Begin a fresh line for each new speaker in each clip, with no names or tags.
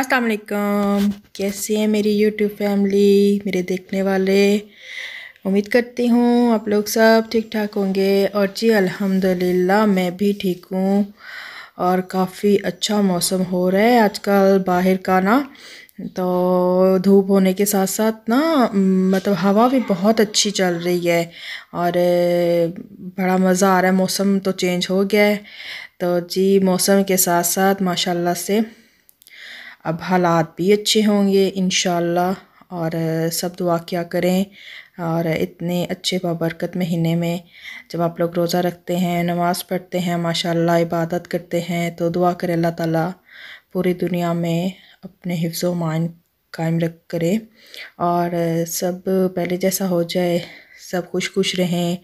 अस्सलाम वालेकुम कैसे हैं मेरी यूट्यूब फैमिली मेरे देखने वाले उम्मीद करती हूँ आप लोग सब ठीक ठाक होंगे और जी अल्हम्दुलिल्लाह मैं भी ठीक हूँ और काफ़ी अच्छा मौसम हो रहा है आजकल बाहर का ना तो धूप होने के साथ साथ ना मतलब हवा भी बहुत अच्छी चल रही है और बड़ा मज़ा आ रहा है मौसम तो चेंज हो गया है तो जी मौसम के साथ साथ माशाल्लाह से अब हालात भी अच्छे होंगे इन और सब दुआ क्या करें और इतने अच्छे बाबरकत महीने में जब आप लोग रोज़ा रखते हैं नमाज़ पढ़ते हैं माशाल्लाह इबादत करते हैं तो दुआ करें अल्लाह ताला पूरी दुनिया में अपने हिफ्ज़ मान कायम रख करें और सब पहले जैसा हो जाए सब खुश खुश रहें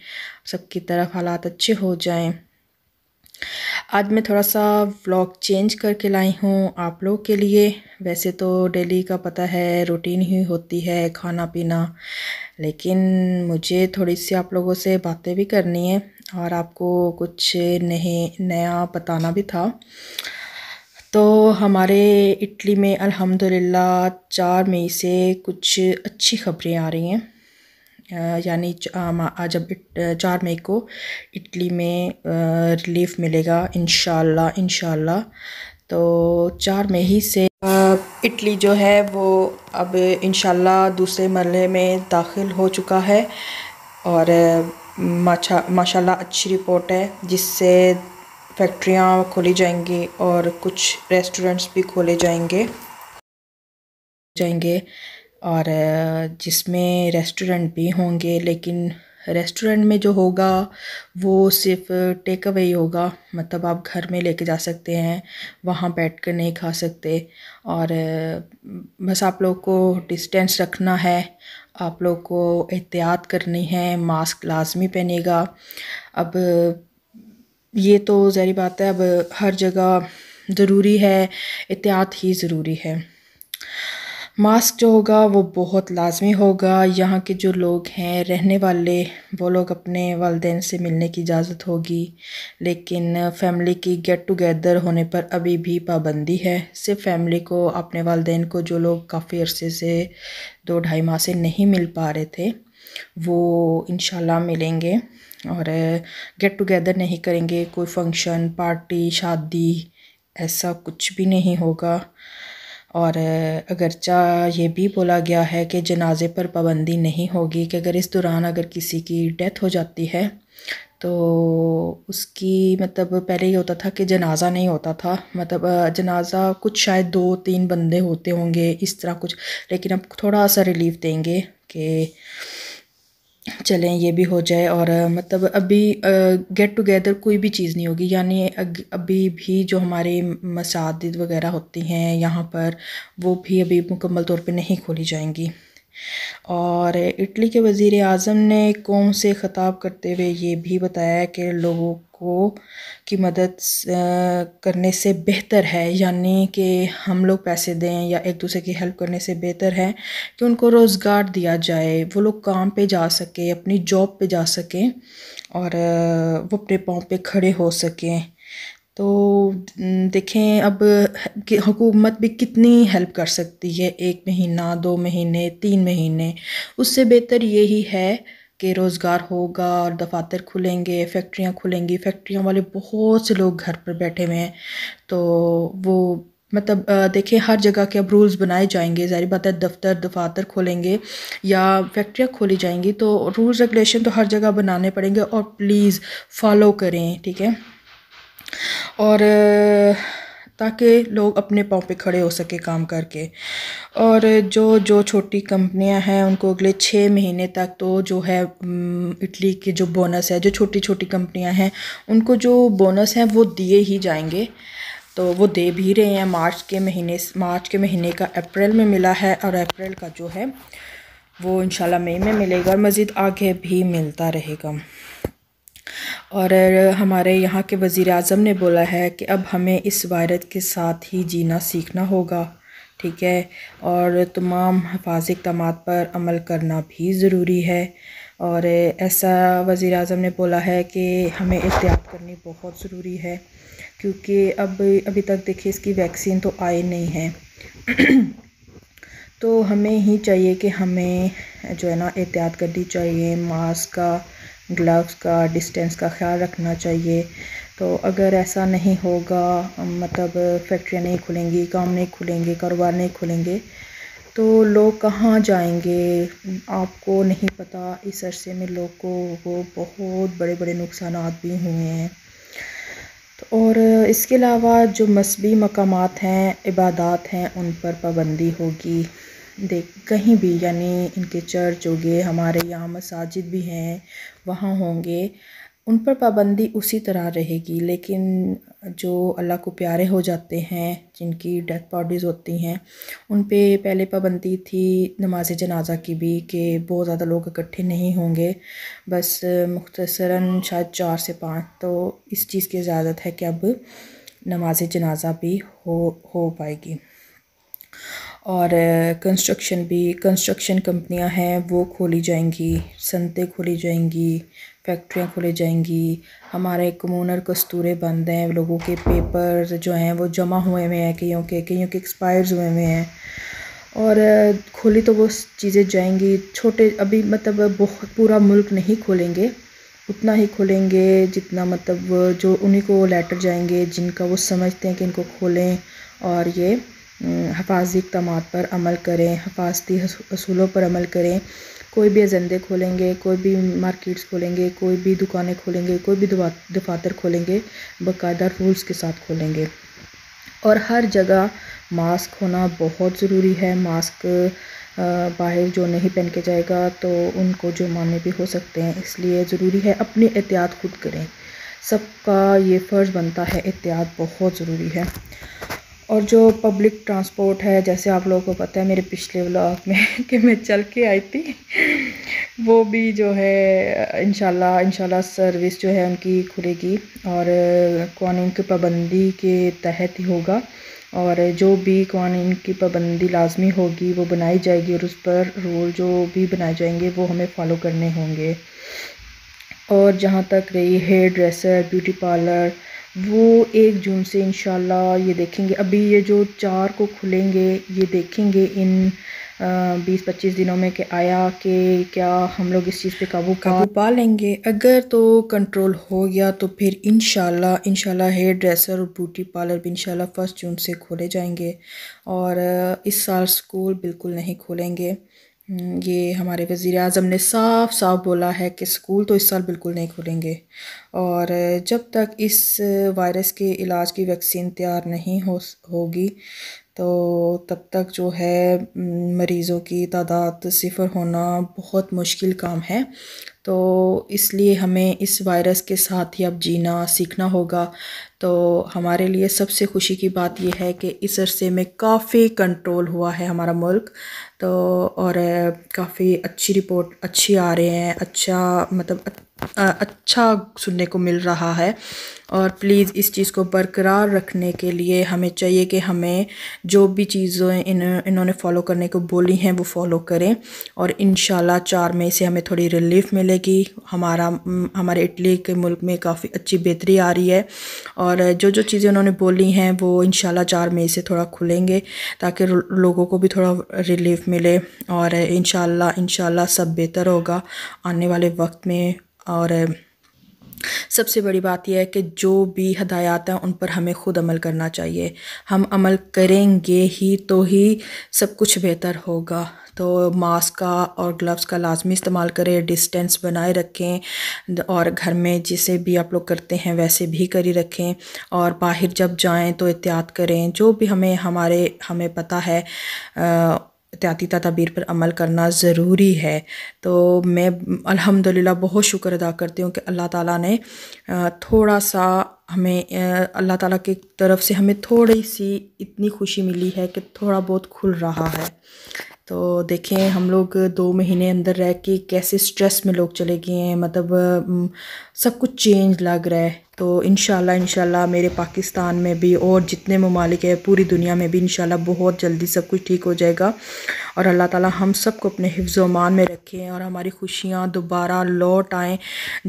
सबकी तरफ हालात अच्छे हो जाएं आज मैं थोड़ा सा व्लॉग चेंज करके लाई हूँ आप लोग के लिए वैसे तो डेली का पता है रूटीन ही होती है खाना पीना लेकिन मुझे थोड़ी सी आप लोगों से बातें भी करनी है और आपको कुछ नहीं नया बताना भी था तो हमारे इटली में अल्हम्दुलिल्लाह चार मई से कुछ अच्छी खबरें आ रही हैं यानी जब चार मई को इटली में रिलीफ मिलेगा इन इन तो चार मई ही से इटली जो है वो अब इन दूसरे मरहले में दाखिल हो चुका है और माशाला अच्छी रिपोर्ट है जिससे फैक्ट्रियाँ खोली जाएंगी और कुछ रेस्टोरेंट्स भी खोले जाएंगे जाएंगे और जिसमें रेस्टोरेंट भी होंगे लेकिन रेस्टोरेंट में जो होगा वो सिर्फ टेक अवे ही होगा मतलब आप घर में लेके जा सकते हैं वहाँ बैठ कर नहीं खा सकते और बस आप लोग को डिस्टेंस रखना है आप लोग को एहतियात करनी है मास्क लाजमी पहनेगा अब ये तो ज़हरी बात है अब हर जगह ज़रूरी है एहतियात ही ज़रूरी है मास्क जो होगा वो बहुत लाजमी होगा यहाँ के जो लोग हैं रहने वाले वो लोग अपने वालदे से मिलने की इजाज़त होगी लेकिन फैमिली की गेट टुगेदर होने पर अभी भी पाबंदी है सिर्फ फैमिली को अपने वालदेन को जो लोग काफ़ी अरसे से दो ढाई माह से नहीं मिल पा रहे थे वो इन मिलेंगे और गेट टुगेदर नहीं करेंगे कोई फंक्शन पार्टी शादी ऐसा कुछ भी नहीं होगा और अगरचा ये भी बोला गया है कि जनाजे पर पाबंदी नहीं होगी कि अगर इस दौरान अगर किसी की डेथ हो जाती है तो उसकी मतलब पहले ये होता था कि जनाजा नहीं होता था मतलब जनाजा कुछ शायद दो तीन बंदे होते होंगे इस तरह कुछ लेकिन अब थोड़ा सा रिलीफ देंगे कि चलें ये भी हो जाए और मतलब अभी गेट टुगेदर कोई भी चीज़ नहीं होगी यानी अभी भी जो हमारे मसाजिद वगैरह होती हैं यहाँ पर वो भी अभी मुकम्मल तौर पे नहीं खोली जाएंगी और इटली के वज़ी अज़म ने कौम से ख़ताब करते हुए ये भी बताया कि लोगों को की मदद करने से बेहतर है यानी कि हम लोग पैसे दें या एक दूसरे की हेल्प करने से बेहतर है कि उनको रोज़गार दिया जाए वो लोग काम पे जा सकें अपनी जॉब पे जा सकें और वो अपने पाँव पे खड़े हो सकें तो देखें अब हुकूमत भी कितनी हेल्प कर सकती है एक महीना दो महीने तीन महीने उससे बेहतर यही है कि रोज़गार होगा और दफ़ातर खुलेंगे फैक्ट्रियाँ खुलेंगी फैक्ट्रियों वाले बहुत से लोग घर पर बैठे हुए हैं तो वो मतलब देखें हर जगह के अब रूल्स बनाए जाएंगे ज़ाहिर बात है दफ्तर दफातर खोलेंगे या फैक्ट्रियाँ खोली जाएंगी तो रूल्स रेगुलेशन तो हर जगह बनाने पड़ेंगे और प्लीज़ फॉलो करें ठीक है और ताकि लोग अपने पाँव पे खड़े हो सके काम करके और जो जो छोटी कंपनियां हैं उनको अगले छः महीने तक तो जो है इटली के जो बोनस है जो छोटी छोटी कंपनियां हैं उनको जो बोनस हैं वो दिए ही जाएंगे तो वो दे भी रहे हैं मार्च के महीने मार्च के महीने का अप्रैल में मिला है और अप्रैल का जो है वो इन मई में मिलेगा और मज़ीद आगे भी मिलता रहेगा और हमारे यहाँ के वज़ी अज़म ने बोला है कि अब हमें इस वायरस के साथ ही जीना सीखना होगा ठीक है और तमाम हफाज इकदाम पर अमल करना भी ज़रूरी है और ऐसा वज़ी अज़म ने बोला है कि हमें एहतियात करनी बहुत ज़रूरी है क्योंकि अब अभी तक देखिए इसकी वैक्सीन तो आई नहीं है तो हमें ही चाहिए कि हमें जो है ना एहतियात करनी चाहिए मास्क का ग्लव्स का डिस्टेंस का ख्याल रखना चाहिए तो अगर ऐसा नहीं होगा मतलब फैक्ट्रियाँ नहीं खुलेंगी काम नहीं खुलेंगे कारोबार नहीं खुलेंगे तो लोग कहाँ जाएंगे आपको नहीं पता इस अरसे में लोग को वो बहुत बड़े बड़े नुकसान भी हुए हैं तो और इसके अलावा जो मसबी मकाम हैं इबादत हैं उन पर पाबंदी होगी देख कहीं भी यानी इनके चर्च हो गए हमारे यहाँ मसाजिद भी हैं वहाँ होंगे उन पर पाबंदी उसी तरह रहेगी लेकिन जो अल्लाह को प्यारे हो जाते हैं जिनकी डेथ बॉडीज़ होती हैं उन पे पहले पाबंदी थी नमाज जनाजा की भी कि बहुत ज़्यादा लोग इकट्ठे नहीं होंगे बस मुख्तसरा शायद चार से पाँच तो इस चीज़ की इजाज़त है कि अब नमाज जनाजा भी हो हो पाएगी और कंस्ट्रक्शन भी कंस्ट्रक्शन कंपनियां हैं वो खोली जाएंगी संतें खोली जाएंगी फैक्ट्रियां खोली जाएंगी हमारे कमूनर कस्तूरे बंद हैं लोगों के पेपर जो हैं वो जमा हुए हुए हैं कईयों के कईयों के एक्सपायर्स हुए हुए हैं और खोली तो वो चीज़ें जाएंगी छोटे अभी मतलब बहुत पूरा मुल्क नहीं खोलेंगे उतना ही खोलेंगे जितना मतलब जो उन्हीं को लेटर जाएंगे जिनका वो समझते हैं कि इनको खोलें और ये हफाजी इकदाम पर अमल करें हफाजती असूलों पर अमल करें कोई भी एजेंडे खोलेंगे कोई भी मार्केट्स खोलेंगे कोई भी दुकानें खोलेंगे कोई भी दफातर खोलेंगे बाकायदा रूल्स के साथ खोलेंगे और हर जगह मास्क होना बहुत ज़रूरी है मास्क बाहर जो नहीं पहन के जाएगा तो उनको जुर्माने भी हो सकते हैं इसलिए ज़रूरी है अपनी एहतियात खुद करें सबका ये फ़र्ज़ बनता है एहतियात बहुत ज़रूरी है और जो पब्लिक ट्रांसपोर्ट है जैसे आप लोगों को पता है मेरे पिछले व्लॉग में कि मैं चल के आई थी वो भी जो है इनशाला इनशाला सर्विस जो है उनकी खुलेगी और कानून की पाबंदी के तहत ही होगा और जो भी कानून की पाबंदी लाजमी होगी वो बनाई जाएगी और उस पर रूल जो भी बनाए जाएंगे वो हमें फॉलो करने होंगे और जहाँ तक रही हेयर ड्रेसर ब्यूटी पार्लर वो एक जून से इन ये देखेंगे अभी ये जो चार को खुलेंगे ये देखेंगे इन बीस पच्चीस दिनों में कि आया कि क्या हम लोग इस चीज़ पे काबू का पा लेंगे अगर तो कंट्रोल हो गया तो फिर इन इन हेयर ड्रेसर और ब्यूटी पार्लर भी इन फर्स्ट जून से खोले जाएंगे और इस साल स्कूल बिल्कुल नहीं खोलेंगे हम्म, ये हमारे वज़ी अजम ने साफ साफ बोला है कि स्कूल तो इस साल बिल्कुल नहीं खोलेंगे और जब तक इस वायरस के इलाज की वैक्सीन तैयार नहीं हो होगी तो तब तक जो है मरीज़ों की तादाद सिफर होना बहुत मुश्किल काम है तो इसलिए हमें इस वायरस के साथ ही अब जीना सीखना होगा तो हमारे लिए सबसे खुशी की बात यह है कि इस अरसे में काफ़ी कंट्रोल हुआ है हमारा मुल्क तो और काफ़ी अच्छी रिपोर्ट अच्छी आ रहे हैं अच्छा मतलब अच्छा सुनने को मिल रहा है और प्लीज़ इस चीज़ को बरकरार रखने के लिए हमें चाहिए कि हमें जो भी चीज़ें इन इन्होंने फॉलो करने को बोली हैं वो फॉलो करें और इन चार मई से हमें थोड़ी रिलीफ मिलेगी हमारा हमारे इटली के मुल्क में काफ़ी अच्छी बेहतरी आ रही है और जो जो चीज़ें उन्होंने बोली हैं वो इन चार मई से थोड़ा खुलेंगे ताकि लोगों को भी थोड़ा रिलीफ मिले और इन इन सब बेहतर होगा आने वाले वक्त में और सबसे बड़ी बात यह है कि जो भी हदायत हैं उन पर हमें ख़ुद अमल करना चाहिए हम अमल करेंगे ही तो ही सब कुछ बेहतर होगा तो मास्क का और ग्लव्स का लाजमी इस्तेमाल करें डिस्टेंस बनाए रखें और घर में जिसे भी आप लोग करते हैं वैसे भी करी रखें और बाहर जब जाएं तो एहतियात करें जो भी हमें हमारे हमें पता है आ, एहतियाती तदाबीर पर अमल करना ज़रूरी है तो मैं अल्हम्दुलिल्लाह बहुत शुक्र अदा करती हूँ कि अल्लाह ताला ने थोड़ा सा हमें अल्लाह ताला की तरफ से हमें थोड़ी सी इतनी खुशी मिली है कि थोड़ा बहुत खुल रहा है तो देखें हम लोग दो महीने अंदर रह के कैसे स्ट्रेस में लोग चले गए हैं मतलब सब कुछ चेंज लग रहा है तो इन शाला मेरे पाकिस्तान में भी और जितने ममालिक है पूरी दुनिया में भी इन बहुत जल्दी सब कुछ ठीक हो जाएगा और अल्लाह ताला हम सब को अपने हिफ्ज़ोमान में रखें और हमारी खुशियाँ दोबारा लौट आएँ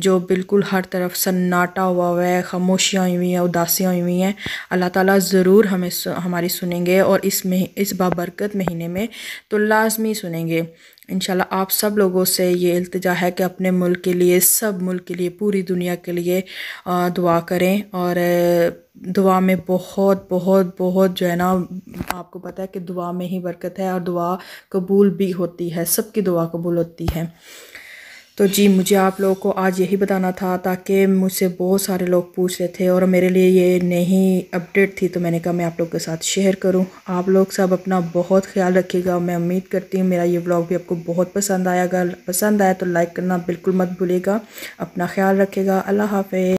जो बिल्कुल हर तरफ सन्नाटा हुआ हुआ है खामोशियाँ हुई हुई हैं उदासियाँ हुई हुई हैं अल्लाह ताला ज़रूर हमें सु, हमारी सुनेंगे और इस में इस बाबरकत महीने में तो लाजमी सुनेंगे इन आप सब लोगों से ये अल्तजा है कि अपने मुल्क के लिए सब मुल्क के लिए पूरी दुनिया के लिए दुआ करें और दुआ में बहुत बहुत बहुत जो है ना आपको पता है कि दुआ में ही बरकत है और दुआ कबूल भी होती है सबकी दुआ कबूल होती है तो जी मुझे आप लोगों को आज यही बताना था ताकि मुझसे बहुत सारे लोग पूछ रहे थे और मेरे लिए ये नहीं अपडेट थी तो मैंने कहा मैं आप लोग के साथ शेयर करूं आप लोग सब अपना बहुत ख्याल रखिएगा मैं उम्मीद करती हूँ मेरा ये व्लॉग भी आपको बहुत पसंद आया अगर पसंद आया तो लाइक करना बिल्कुल मत भूलेगा अपना ख्याल रखेगा अल्लाह हाफ